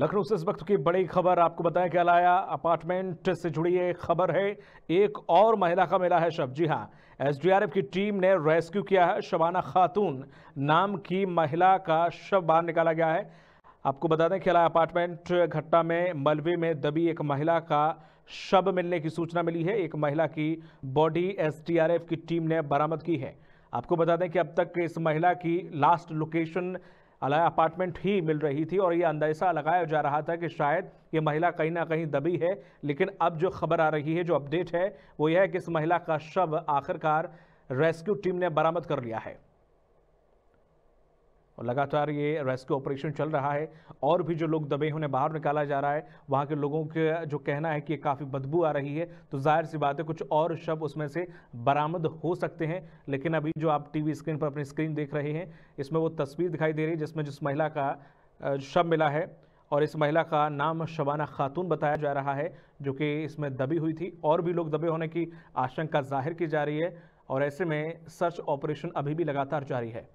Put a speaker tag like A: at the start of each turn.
A: लखनऊ से इस वक्त की बड़ी खबर आपको बताएं क्या लाया अपार्टमेंट से जुड़ी एक खबर है एक और महिला का मिला है शव जी हाँ एसडीआरएफ की टीम ने रेस्क्यू किया है शबाना खातून नाम की महिला का शव बाहर निकाला गया है आपको बता दें क्या अपार्टमेंट घटना में मलबे में दबी एक महिला का शव मिलने की सूचना मिली है एक महिला की बॉडी एस की टीम ने बरामद की है आपको बता दें कि अब तक इस महिला की लास्ट लोकेशन अलाया अपार्टमेंट ही मिल रही थी और ये अंदेशा लगाया जा रहा था कि शायद ये महिला कहीं ना कहीं दबी है लेकिन अब जो खबर आ रही है जो अपडेट है वो यह है कि इस महिला का शव आखिरकार रेस्क्यू टीम ने बरामद कर लिया है और लगातार ये रेस्क्यू ऑपरेशन चल रहा है और भी जो लोग दबे हैं उन्हें बाहर निकाला जा रहा है वहाँ के लोगों के जो कहना है कि काफ़ी बदबू आ रही है तो जाहिर सी बात है कुछ और शव उसमें से बरामद हो सकते हैं लेकिन अभी जो आप टी स्क्रीन पर अपनी स्क्रीन देख रहे हैं इसमें वो तस्वीर दिखाई दे रही है जिसमें जिस महिला का शव मिला है और इस महिला का नाम शबाना खातून बताया जा रहा है जो कि इसमें दबी हुई थी और भी लोग दबे होने की आशंका जाहिर की जा रही है और ऐसे में सर्च ऑपरेशन अभी भी लगातार जारी है